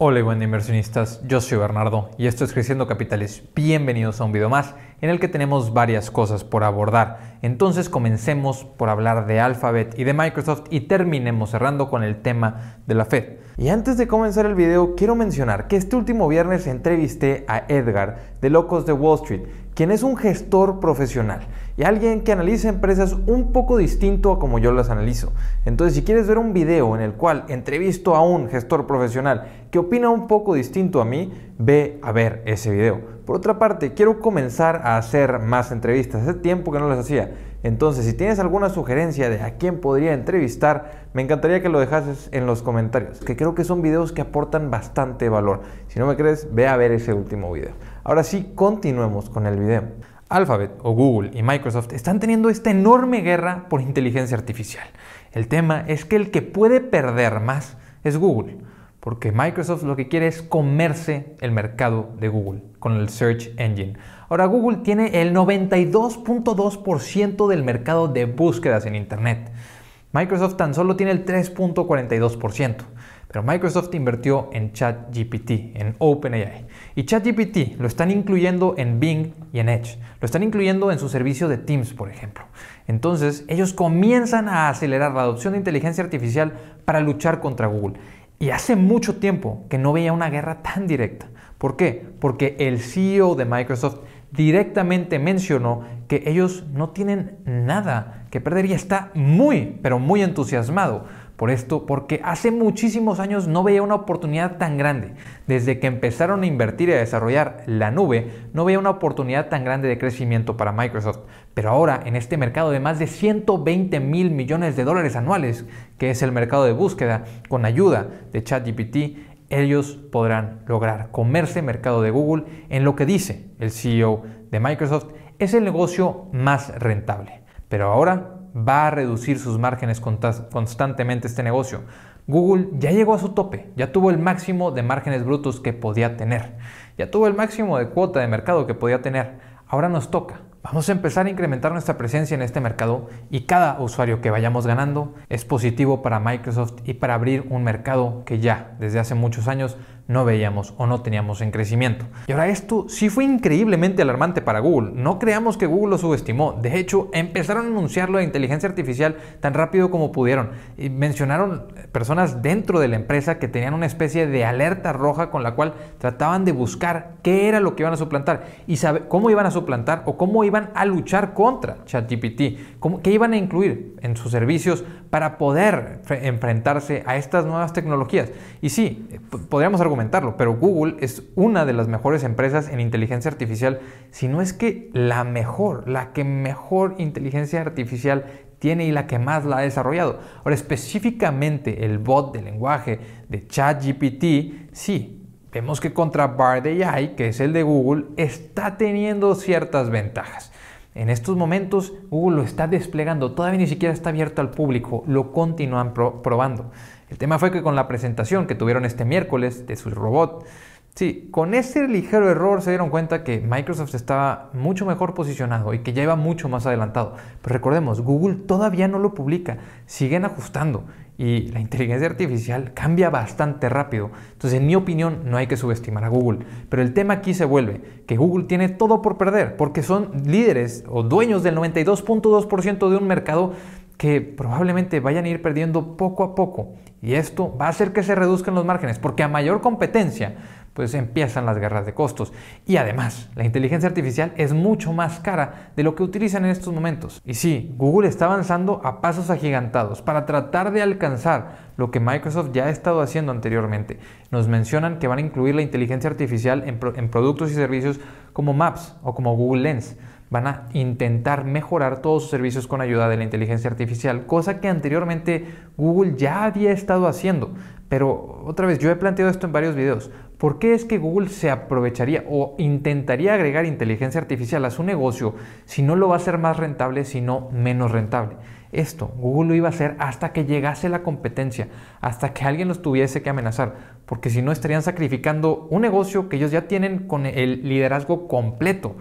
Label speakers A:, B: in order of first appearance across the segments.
A: Hola, buen inversionistas. Yo soy Bernardo y esto es Creciendo Capitales. Bienvenidos a un video más en el que tenemos varias cosas por abordar. Entonces comencemos por hablar de Alphabet y de Microsoft y terminemos cerrando con el tema de la Fed. Y antes de comenzar el video, quiero mencionar que este último viernes entrevisté a Edgar de Locos de Wall Street, quien es un gestor profesional y alguien que analiza empresas un poco distinto a como yo las analizo. Entonces, si quieres ver un video en el cual entrevisto a un gestor profesional que opina un poco distinto a mí, ve a ver ese video. Por otra parte, quiero comenzar a hacer más entrevistas. Hace tiempo que no las hacía. Entonces, si tienes alguna sugerencia de a quién podría entrevistar, me encantaría que lo dejases en los comentarios, que creo que son videos que aportan bastante valor. Si no me crees, ve a ver ese último video. Ahora sí, continuemos con el video. Alphabet o Google y Microsoft están teniendo esta enorme guerra por inteligencia artificial. El tema es que el que puede perder más es Google, porque Microsoft lo que quiere es comerse el mercado de Google con el Search Engine. Ahora Google tiene el 92.2% del mercado de búsquedas en Internet. Microsoft tan solo tiene el 3.42%. Pero Microsoft invirtió en ChatGPT, en OpenAI. Y ChatGPT lo están incluyendo en Bing y en Edge. Lo están incluyendo en su servicio de Teams, por ejemplo. Entonces, ellos comienzan a acelerar la adopción de inteligencia artificial para luchar contra Google. Y hace mucho tiempo que no veía una guerra tan directa. ¿Por qué? Porque el CEO de Microsoft directamente mencionó que ellos no tienen nada que perder y está muy, pero muy entusiasmado por esto, porque hace muchísimos años no veía una oportunidad tan grande. Desde que empezaron a invertir y a desarrollar la nube, no veía una oportunidad tan grande de crecimiento para Microsoft. Pero ahora, en este mercado de más de 120 mil millones de dólares anuales, que es el mercado de búsqueda, con ayuda de ChatGPT, ellos podrán lograr comerse mercado de Google en lo que dice el CEO de Microsoft es el negocio más rentable. Pero ahora va a reducir sus márgenes constantemente este negocio. Google ya llegó a su tope, ya tuvo el máximo de márgenes brutos que podía tener, ya tuvo el máximo de cuota de mercado que podía tener. Ahora nos toca, Vamos a empezar a incrementar nuestra presencia en este mercado y cada usuario que vayamos ganando es positivo para Microsoft y para abrir un mercado que ya desde hace muchos años no veíamos o no teníamos en crecimiento. Y ahora esto sí fue increíblemente alarmante para Google. No creamos que Google lo subestimó. De hecho, empezaron a anunciarlo de inteligencia artificial tan rápido como pudieron. Y mencionaron personas dentro de la empresa que tenían una especie de alerta roja con la cual trataban de buscar qué era lo que iban a suplantar y saber cómo iban a suplantar o cómo iban a luchar contra ChatGPT, cómo, qué iban a incluir en sus servicios para poder enfrentarse a estas nuevas tecnologías. Y sí, eh, podríamos argumentar pero Google es una de las mejores empresas en inteligencia artificial, si no es que la mejor, la que mejor inteligencia artificial tiene y la que más la ha desarrollado. Ahora, específicamente el bot de lenguaje de ChatGPT, sí, vemos que contra Bard AI, que es el de Google, está teniendo ciertas ventajas. En estos momentos Google lo está desplegando, todavía ni siquiera está abierto al público, lo continúan probando. El tema fue que con la presentación que tuvieron este miércoles de su robot, sí, con ese ligero error se dieron cuenta que Microsoft estaba mucho mejor posicionado y que ya iba mucho más adelantado. Pero recordemos, Google todavía no lo publica, siguen ajustando y la inteligencia artificial cambia bastante rápido. Entonces, en mi opinión, no hay que subestimar a Google. Pero el tema aquí se vuelve que Google tiene todo por perder, porque son líderes o dueños del 92.2% de un mercado que probablemente vayan a ir perdiendo poco a poco. Y esto va a hacer que se reduzcan los márgenes, porque a mayor competencia, pues empiezan las guerras de costos. Y además, la inteligencia artificial es mucho más cara de lo que utilizan en estos momentos. Y sí, Google está avanzando a pasos agigantados para tratar de alcanzar lo que Microsoft ya ha estado haciendo anteriormente. Nos mencionan que van a incluir la inteligencia artificial en, en productos y servicios como Maps o como Google Lens van a intentar mejorar todos sus servicios con ayuda de la inteligencia artificial, cosa que anteriormente Google ya había estado haciendo. Pero otra vez, yo he planteado esto en varios videos. ¿Por qué es que Google se aprovecharía o intentaría agregar inteligencia artificial a su negocio si no lo va a hacer más rentable, sino menos rentable? Esto Google lo iba a hacer hasta que llegase la competencia, hasta que alguien los tuviese que amenazar, porque si no estarían sacrificando un negocio que ellos ya tienen con el liderazgo completo.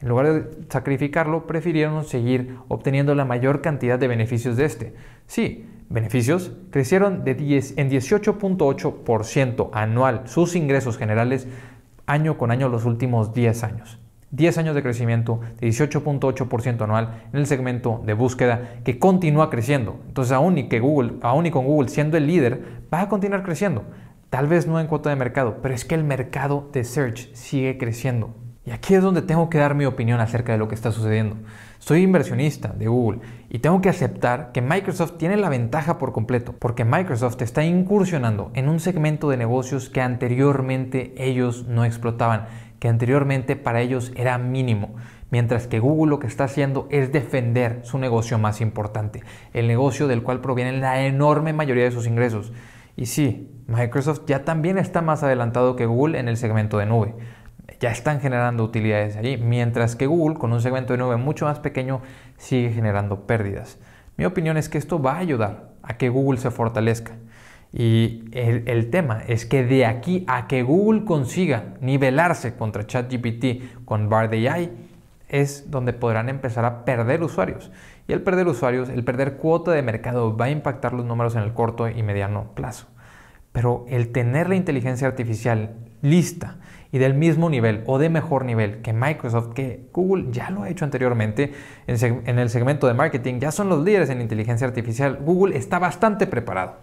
A: En lugar de sacrificarlo, prefirieron seguir obteniendo la mayor cantidad de beneficios de este. Sí, beneficios crecieron en 18.8% anual sus ingresos generales año con año los últimos 10 años. 10 años de crecimiento de 18.8% anual en el segmento de búsqueda que continúa creciendo. Entonces, aún y, aún y con Google siendo el líder, va a continuar creciendo. Tal vez no en cuota de mercado, pero es que el mercado de search sigue creciendo. Y aquí es donde tengo que dar mi opinión acerca de lo que está sucediendo. Soy inversionista de Google y tengo que aceptar que Microsoft tiene la ventaja por completo, porque Microsoft está incursionando en un segmento de negocios que anteriormente ellos no explotaban, que anteriormente para ellos era mínimo, mientras que Google lo que está haciendo es defender su negocio más importante, el negocio del cual proviene la enorme mayoría de sus ingresos. Y sí, Microsoft ya también está más adelantado que Google en el segmento de nube ya están generando utilidades allí, mientras que Google, con un segmento de nube mucho más pequeño, sigue generando pérdidas. Mi opinión es que esto va a ayudar a que Google se fortalezca. Y el, tema es que de aquí a que Google consiga nivelarse contra ChatGPT con Bard AI, es donde podrán empezar a perder usuarios. Y el perder usuarios, el perder cuota de mercado va a impactar los números en el corto y mediano plazo. Pero el tener la inteligencia artificial lista y del mismo nivel o de mejor nivel que Microsoft, que Google ya lo ha hecho anteriormente en, en el segmento de marketing, ya son los líderes en inteligencia artificial, Google está bastante preparado,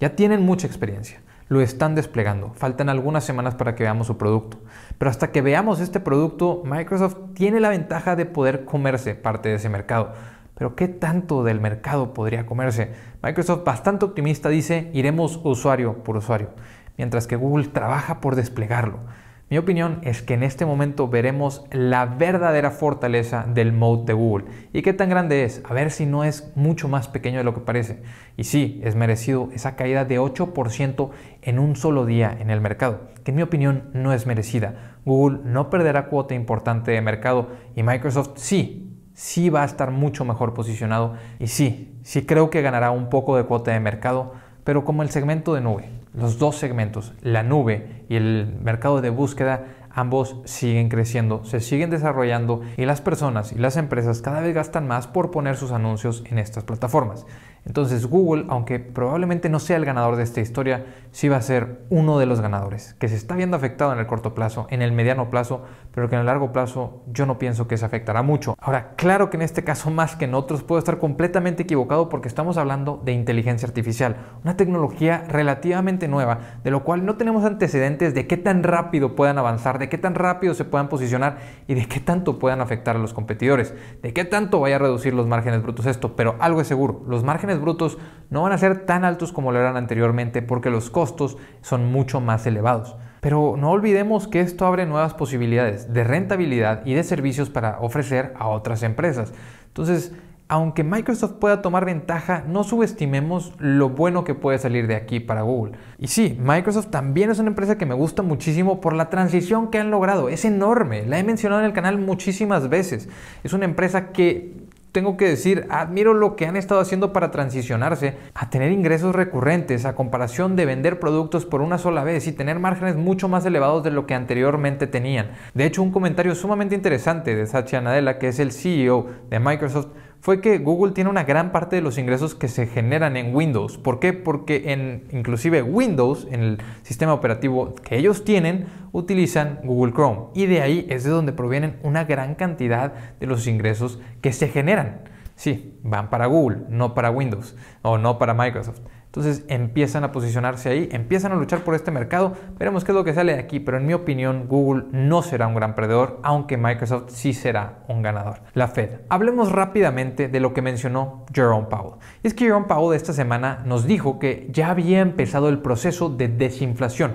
A: ya tienen mucha experiencia lo están desplegando. Faltan algunas semanas para que veamos su producto. Pero hasta que veamos este producto, Microsoft tiene la ventaja de poder comerse parte de ese mercado. Pero ¿qué tanto del mercado podría comerse? Microsoft bastante optimista dice, iremos usuario por usuario, mientras que Google trabaja por desplegarlo. Mi opinión es que en este momento veremos la verdadera fortaleza del Mode de Google. ¿Y qué tan grande es? A ver si no es mucho más pequeño de lo que parece. Y sí, es merecido esa caída de 8% en un solo día en el mercado, que en mi opinión no es merecida. Google no perderá cuota importante de mercado y Microsoft sí, sí va a estar mucho mejor posicionado y sí, sí creo que ganará un poco de cuota de mercado, pero como el segmento de nube los dos segmentos, la nube y el mercado de búsqueda, ambos siguen creciendo, se siguen desarrollando y las personas y las empresas cada vez gastan más por poner sus anuncios en estas plataformas. Entonces Google, aunque probablemente no sea el ganador de esta historia, sí va a ser uno de los ganadores, que se está viendo afectado en el corto plazo, en el mediano plazo, pero que en el largo plazo yo no pienso que se afectará mucho. Ahora, claro que en este caso más que en otros puedo estar completamente equivocado porque estamos hablando de inteligencia artificial, una tecnología relativamente nueva, de lo cual no tenemos antecedentes de qué tan rápido puedan avanzar, de qué tan rápido se puedan posicionar y de qué tanto puedan afectar a los competidores, de qué tanto vaya a reducir los márgenes brutos esto, pero algo es seguro, los márgenes brutos no van a ser tan altos como lo eran anteriormente porque los costos son mucho más elevados. Pero no olvidemos que esto abre nuevas posibilidades de rentabilidad y de servicios para ofrecer a otras empresas. Entonces, aunque Microsoft pueda tomar ventaja, no subestimemos lo bueno que puede salir de aquí para Google. Y sí, Microsoft también es una empresa que me gusta muchísimo por la transición que han logrado. Es enorme, la he mencionado en el canal muchísimas veces. Es una empresa que tengo que decir, admiro lo que han estado haciendo para transicionarse a tener ingresos recurrentes a comparación de vender productos por una sola vez y tener márgenes mucho más elevados de lo que anteriormente tenían. De hecho, un comentario sumamente interesante de Satya Nadella, que es el CEO de Microsoft, fue que Google tiene una gran parte de los ingresos que se generan en Windows. ¿Por qué? Porque en inclusive Windows, en el sistema operativo que ellos tienen, utilizan Google Chrome. Y de ahí es de donde provienen una gran cantidad de los ingresos que se generan. Sí, van para Google, no para Windows o no para Microsoft. Entonces empiezan a posicionarse ahí, empiezan a luchar por este mercado. Veremos qué es lo que sale de aquí, pero en mi opinión Google no será un gran perdedor, aunque Microsoft sí será un ganador. La Fed. Hablemos rápidamente de lo que mencionó Jerome Powell. es que Jerome Powell esta semana nos dijo que ya había empezado el proceso de desinflación.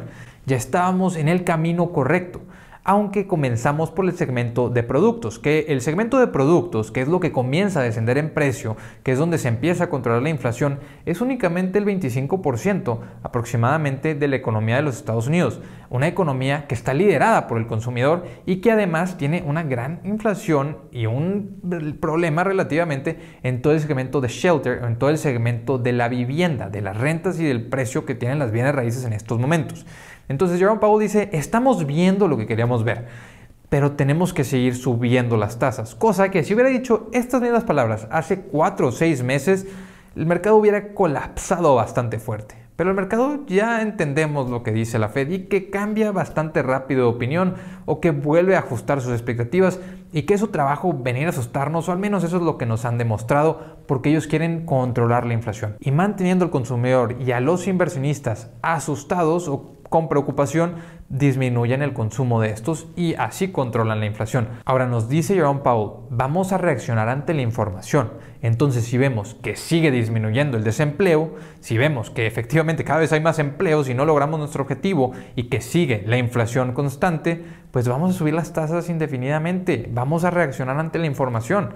A: Ya estábamos en el camino correcto aunque comenzamos por el segmento de productos, que el segmento de productos, que es lo que comienza a descender en precio, que es donde se empieza a controlar la inflación, es únicamente el 25% aproximadamente de la economía de los Estados Unidos, una economía que está liderada por el consumidor y que además tiene una gran inflación y un problema relativamente en todo el segmento de shelter, en todo el segmento de la vivienda, de las rentas y del precio que tienen las bienes raíces en estos momentos. Entonces Jerome Powell dice, estamos viendo lo que queríamos ver. Pero tenemos que seguir subiendo las tasas. Cosa que si hubiera dicho estas mismas palabras hace cuatro o seis meses, el mercado hubiera colapsado bastante fuerte. Pero el mercado ya entendemos lo que dice la Fed y que cambia bastante rápido de opinión o que vuelve a ajustar sus expectativas y que es su trabajo venir a asustarnos o al menos eso es lo que nos han demostrado porque ellos quieren controlar la inflación. Y manteniendo al consumidor y a los inversionistas asustados o con preocupación disminuyen el consumo de estos y así controlan la inflación. Ahora nos dice Jerome Powell, vamos a reaccionar ante la información. Entonces si vemos que sigue disminuyendo el desempleo, si vemos que efectivamente cada vez hay más empleos y no logramos nuestro objetivo y que sigue la inflación constante, pues vamos a subir las tasas indefinidamente, vamos a reaccionar ante la información.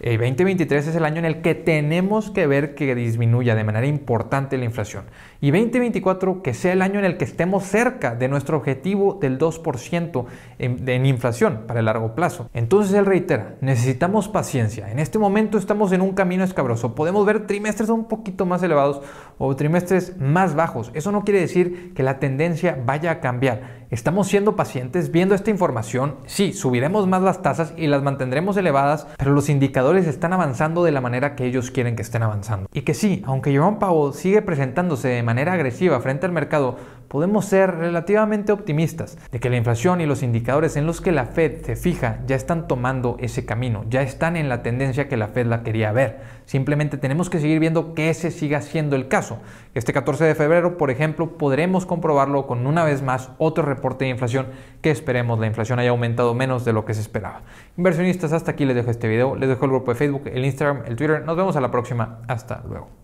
A: El 2023 es el año en el que tenemos que ver que disminuya de manera importante la inflación. Y 2024 que sea el año en el que estemos cerca de nuestro objetivo del 2% en, en, inflación para el largo plazo. Entonces él reitera, necesitamos paciencia. En este momento estamos en un camino escabroso. Podemos ver trimestres un poquito más elevados o trimestres más bajos. Eso no quiere decir que la tendencia vaya a cambiar. Estamos siendo pacientes viendo esta información, sí, subiremos más las tasas y las mantendremos elevadas, pero los indicadores están avanzando de la manera que ellos quieren que estén avanzando. Y que sí, aunque Jerome Powell sigue presentándose de manera agresiva frente al mercado, podemos ser relativamente optimistas de que la inflación y los indicadores en los que la Fed se fija ya están tomando ese camino, ya están en la tendencia que la Fed la quería ver. Simplemente tenemos que seguir viendo que ese siga siendo el caso. Este 14 de febrero, por ejemplo, podremos comprobarlo con una vez más otro reporte de inflación que esperemos la inflación haya aumentado menos de lo que se esperaba. Inversionistas, hasta aquí les dejo este video, les dejo el grupo de Facebook, el Instagram, el Twitter. Nos vemos a la próxima. Hasta luego.